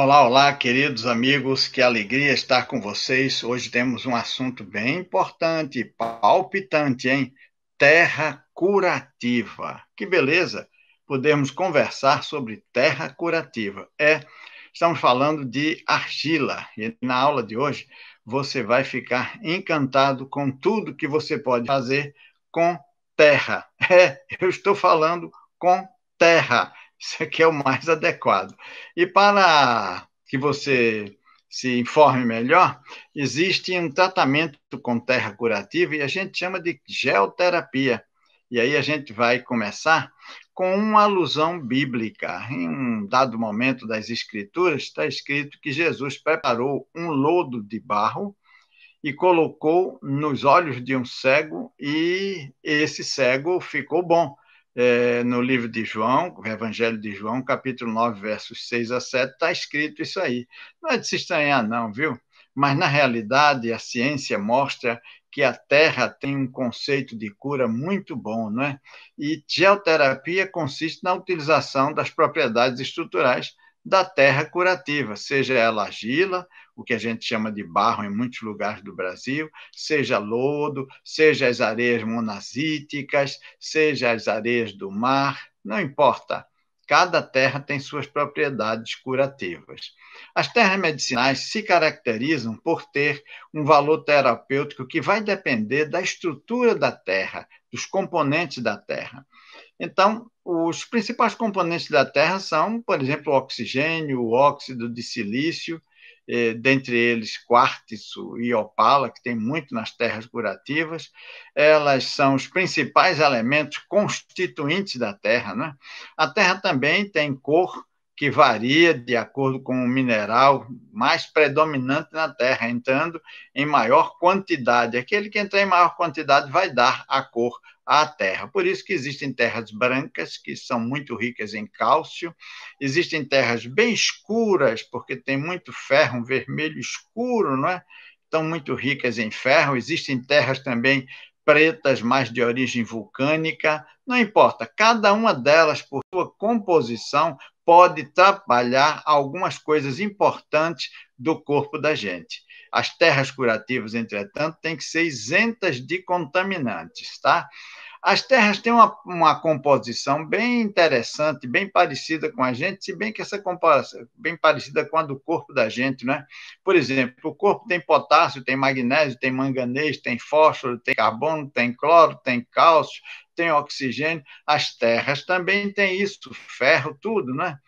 Olá, olá, queridos amigos, que alegria estar com vocês. Hoje temos um assunto bem importante, palpitante, hein? Terra curativa. Que beleza podermos conversar sobre terra curativa. É, estamos falando de argila e na aula de hoje você vai ficar encantado com tudo que você pode fazer com terra. É, eu estou falando com terra. Isso aqui é o mais adequado. E para que você se informe melhor, existe um tratamento com terra curativa e a gente chama de geoterapia. E aí a gente vai começar com uma alusão bíblica. Em um dado momento das Escrituras, está escrito que Jesus preparou um lodo de barro e colocou nos olhos de um cego, e esse cego ficou bom é, no livro de João, o Evangelho de João, capítulo 9, versos 6 a 7, está escrito isso aí. Não é de se estranhar, não, viu? Mas, na realidade, a ciência mostra que a Terra tem um conceito de cura muito bom, não é? E geoterapia consiste na utilização das propriedades estruturais da terra curativa, seja ela argila o que a gente chama de barro em muitos lugares do Brasil, seja lodo, seja as areias monazíticas, seja as areias do mar, não importa. Cada terra tem suas propriedades curativas. As terras medicinais se caracterizam por ter um valor terapêutico que vai depender da estrutura da terra, dos componentes da terra. Então, os principais componentes da terra são, por exemplo, o oxigênio, o óxido de silício, eh, dentre eles quartzo e opala, que tem muito nas terras curativas, elas são os principais elementos constituintes da terra. Né? A terra também tem cor, que varia de acordo com o mineral mais predominante na terra, entrando em maior quantidade. Aquele que entra em maior quantidade vai dar a cor à terra. Por isso que existem terras brancas, que são muito ricas em cálcio, existem terras bem escuras, porque tem muito ferro, um vermelho escuro, não é? Estão muito ricas em ferro, existem terras também pretas, mais de origem vulcânica, não importa, cada uma delas, por sua composição, pode trabalhar algumas coisas importantes do corpo da gente. As terras curativas, entretanto, têm que ser isentas de contaminantes, tá? As terras têm uma, uma composição bem interessante, bem parecida com a gente, se bem que essa comparação bem parecida com a do corpo da gente, né? Por exemplo, o corpo tem potássio, tem magnésio, tem manganês, tem fósforo, tem carbono, tem cloro, tem cálcio, tem oxigênio. As terras também têm isso, ferro, tudo, né?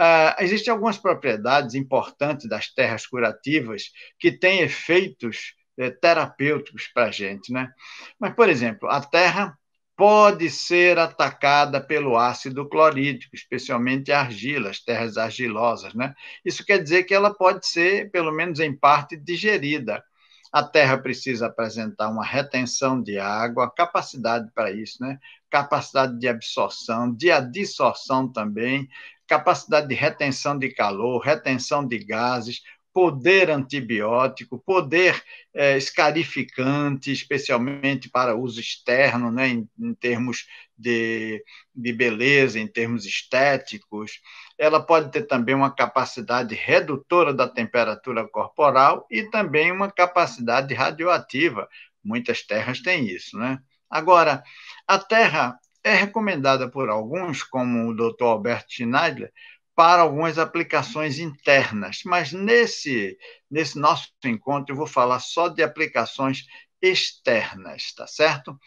Ah, existem algumas propriedades importantes das terras curativas que têm efeitos eh, terapêuticos para a gente, né? Mas, por exemplo, a terra pode ser atacada pelo ácido clorídrico, especialmente argilas, terras argilosas, né? Isso quer dizer que ela pode ser, pelo menos em parte, digerida. A terra precisa apresentar uma retenção de água, capacidade para isso, né? capacidade de absorção, de adsorção também, capacidade de retenção de calor, retenção de gases, poder antibiótico, poder é, escarificante, especialmente para uso externo, né, em, em termos de, de beleza, em termos estéticos, ela pode ter também uma capacidade redutora da temperatura corporal e também uma capacidade radioativa. Muitas terras têm isso, né? Agora, a terra é recomendada por alguns, como o Dr. Albert Schneider, para algumas aplicações internas, mas nesse, nesse nosso encontro eu vou falar só de aplicações externas, tá certo?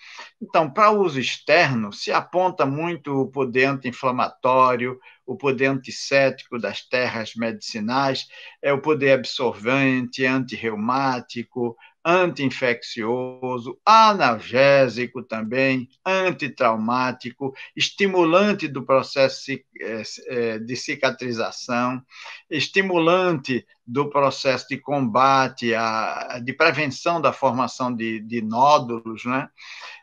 Então, para uso externo, se aponta muito o poder anti-inflamatório, o poder antisséptico das terras medicinais, é o poder absorvente, antirreumático, anti-infeccioso, analgésico também, antitraumático, estimulante do processo de eh, eh, cicatrização, estimulante do processo de combate, a, de prevenção da formação de, de nódulos, né?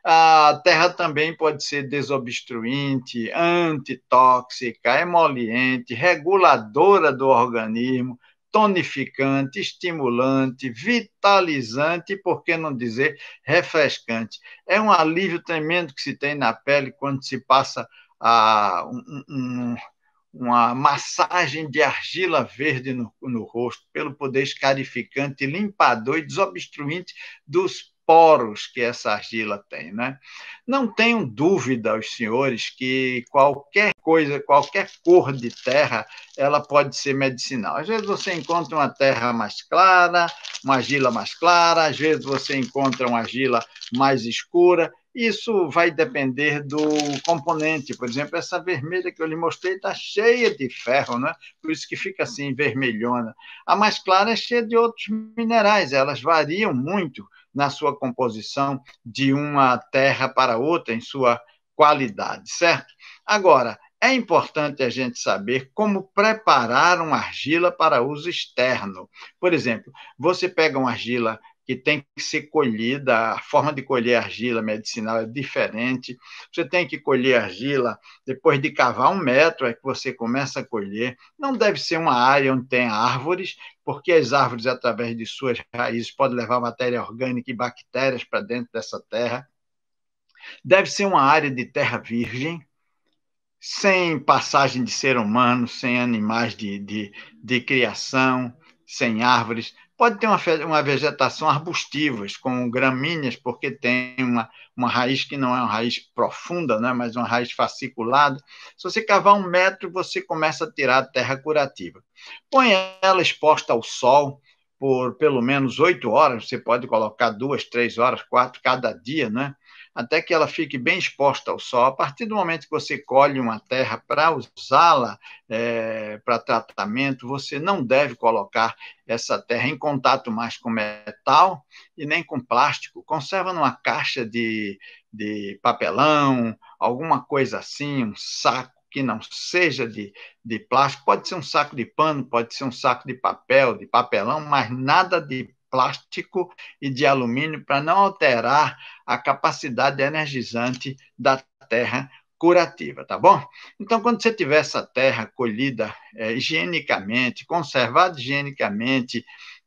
A terra também pode ser desobstruinte, antitóxica, emoliente, reguladora do organismo, tonificante, estimulante, vitalizante por que não dizer, refrescante. É um alívio tremendo que se tem na pele quando se passa a, ah, um, um, uma massagem de argila verde no, no rosto, pelo poder escarificante, limpador e desobstruinte dos poros que essa argila tem, né? Não tenho dúvida, os senhores, que qualquer coisa, qualquer cor de terra, ela pode ser medicinal. Às vezes você encontra uma terra mais clara, uma argila mais clara, às vezes você encontra uma argila mais escura. Isso vai depender do componente. Por exemplo, essa vermelha que eu lhe mostrei está cheia de ferro, né? por isso que fica assim, vermelhona. A mais clara é cheia de outros minerais, elas variam muito na sua composição de uma terra para outra, em sua qualidade, certo? Agora, é importante a gente saber como preparar uma argila para uso externo. Por exemplo, você pega uma argila que tem que ser colhida, a forma de colher argila medicinal é diferente. Você tem que colher argila depois de cavar um metro, é que você começa a colher. Não deve ser uma área onde tem árvores, porque as árvores, através de suas raízes, podem levar matéria orgânica e bactérias para dentro dessa terra. Deve ser uma área de terra virgem, sem passagem de ser humano, sem animais de, de, de criação, sem árvores. Pode ter uma, uma vegetação arbustiva com gramíneas, porque tem uma, uma raiz que não é uma raiz profunda, né, mas uma raiz fasciculada. Se você cavar um metro, você começa a tirar a terra curativa. Põe ela exposta ao sol, por pelo menos oito horas, você pode colocar duas, três horas, quatro cada dia, né? até que ela fique bem exposta ao sol. A partir do momento que você colhe uma terra para usá-la é, para tratamento, você não deve colocar essa terra em contato mais com metal e nem com plástico. Conserva numa caixa de, de papelão, alguma coisa assim, um saco que não seja de, de plástico, pode ser um saco de pano, pode ser um saco de papel, de papelão, mas nada de plástico e de alumínio para não alterar a capacidade energizante da terra curativa, tá bom? Então, quando você tiver essa terra colhida é, higienicamente, conservada higienicamente,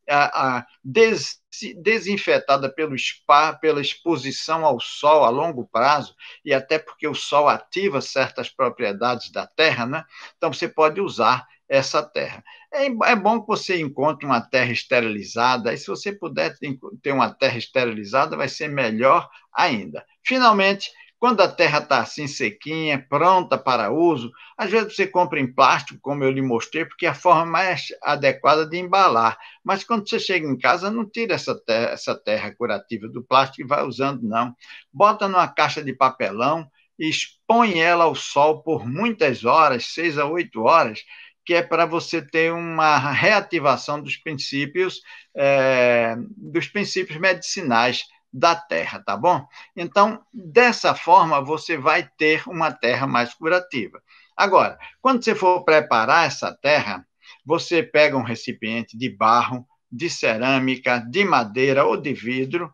a, a des, desinfetada pelo spa, pela exposição ao sol a longo prazo, e até porque o sol ativa certas propriedades da terra, né? Então, você pode usar essa terra. É, é bom que você encontre uma terra esterilizada, e se você puder ter uma terra esterilizada, vai ser melhor ainda. Finalmente, quando a terra está assim sequinha, pronta para uso, às vezes você compra em plástico, como eu lhe mostrei, porque é a forma mais adequada de embalar. Mas quando você chega em casa, não tira essa terra, essa terra curativa do plástico e vai usando, não. Bota numa caixa de papelão e expõe ela ao sol por muitas horas, seis a oito horas, que é para você ter uma reativação dos princípios, é, dos princípios medicinais da terra, tá bom? Então, dessa forma, você vai ter uma terra mais curativa. Agora, quando você for preparar essa terra, você pega um recipiente de barro, de cerâmica, de madeira ou de vidro,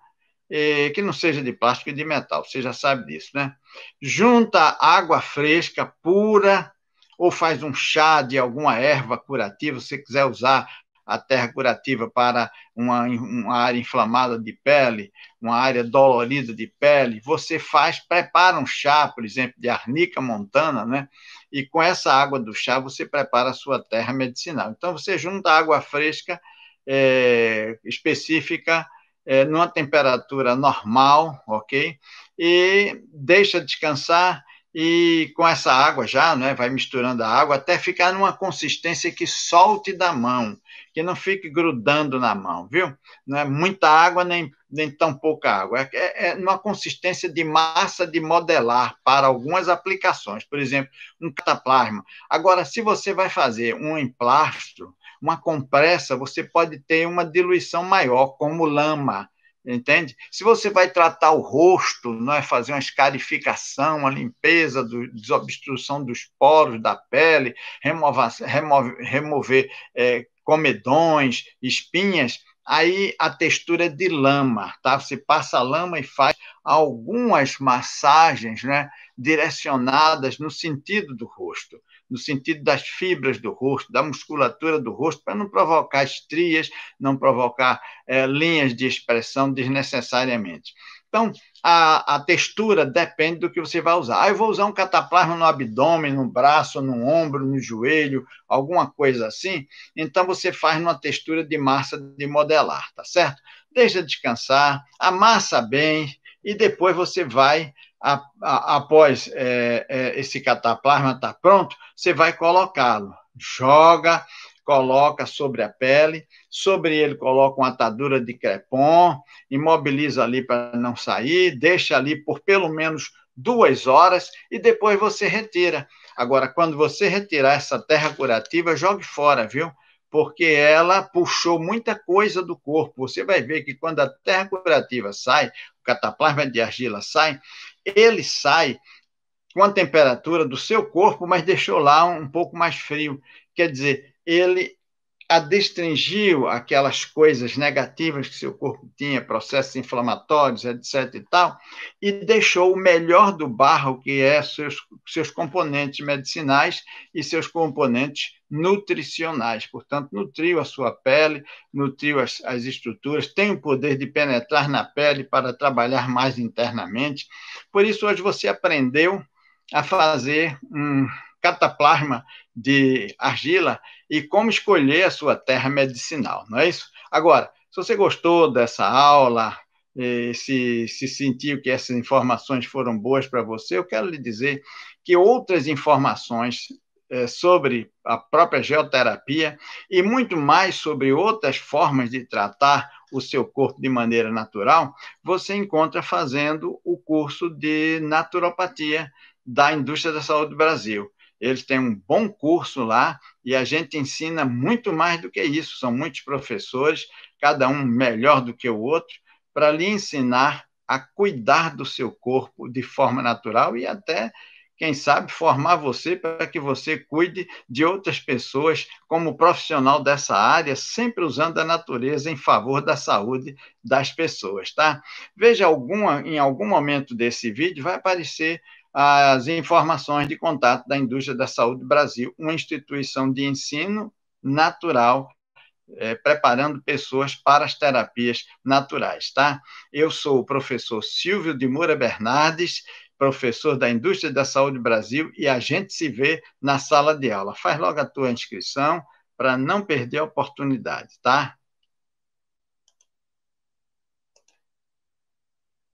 que não seja de plástico e de metal, você já sabe disso, né? Junta água fresca, pura, ou faz um chá de alguma erva curativa, se você quiser usar a terra curativa para uma, uma, área inflamada de pele, uma área dolorida de pele, você faz, prepara um chá, por exemplo, de arnica montana, né? E com essa água do chá você prepara a sua terra medicinal. Então você junta água fresca é, específica é, numa temperatura normal, ok? E deixa descansar e com essa água já, né, vai misturando a água até ficar numa consistência que solte da mão, que não fique grudando na mão, viu? Não é muita água nem, nem tão pouca água, é, é, é uma consistência de massa de modelar para algumas aplicações, por exemplo, um cataplasma. Agora, se você vai fazer um emplastro, uma compressa, você pode ter uma diluição maior, como lama, entende? Se você vai tratar o rosto, é fazer uma escarificação, uma limpeza, do, desobstrução dos poros da pele, remover, remover, remover é, comedões, espinhas, aí a textura é de lama, tá? Você passa lama e faz algumas massagens, né, direcionadas no sentido do rosto no sentido das fibras do rosto, da musculatura do rosto, para não provocar estrias, não provocar é, linhas de expressão desnecessariamente. Então, a, a, textura depende do que você vai usar. Ah, eu vou usar um cataplasma no abdômen, no braço, no ombro, no joelho, alguma coisa assim. Então, você faz numa textura de massa de modelar, tá certo? Deixa descansar, amassa bem e depois você vai a, a, após é, é, esse cataplasma estar tá pronto, você vai colocá-lo. Joga, coloca sobre a pele, sobre ele coloca uma atadura de crepom, imobiliza ali para não sair, deixa ali por pelo menos duas horas e depois você retira. Agora, quando você retirar essa terra curativa, jogue fora, viu? Porque ela puxou muita coisa do corpo. Você vai ver que quando a terra curativa sai, cataplasma de argila sai, ele sai com a temperatura do seu corpo, mas deixou lá um, pouco mais frio. Quer dizer, ele adestringiu aquelas coisas negativas que seu corpo tinha, processos inflamatórios, etc. e tal, e deixou o melhor do barro, que é seus, seus componentes medicinais e seus componentes nutricionais. Portanto, nutriu a sua pele, nutriu as, as estruturas, tem o poder de penetrar na pele para trabalhar mais internamente. Por isso, hoje você aprendeu a fazer um cataplasma de argila e como escolher a sua terra medicinal, não é isso? Agora, se você gostou dessa aula, se, se sentiu que essas informações foram boas para você, eu quero lhe dizer que outras informações eh, sobre a própria geoterapia e muito mais sobre outras formas de tratar o seu corpo de maneira natural, você encontra fazendo o curso de naturopatia da Indústria da Saúde do Brasil eles têm um bom curso lá e a gente ensina muito mais do que isso. São muitos professores, cada um melhor do que o outro, para lhe ensinar a cuidar do seu corpo de forma natural e até, quem sabe, formar você para que você cuide de outras pessoas como profissional dessa área, sempre usando a natureza em favor da saúde das pessoas, tá? Veja alguma, em algum momento desse vídeo vai aparecer as informações de contato da Indústria da Saúde Brasil, uma instituição de ensino natural, é, preparando pessoas para as terapias naturais, tá? Eu sou o professor Silvio de Moura Bernardes, professor da Indústria da Saúde Brasil, e a gente se vê na sala de aula. Faz logo a tua inscrição para não perder a oportunidade, tá?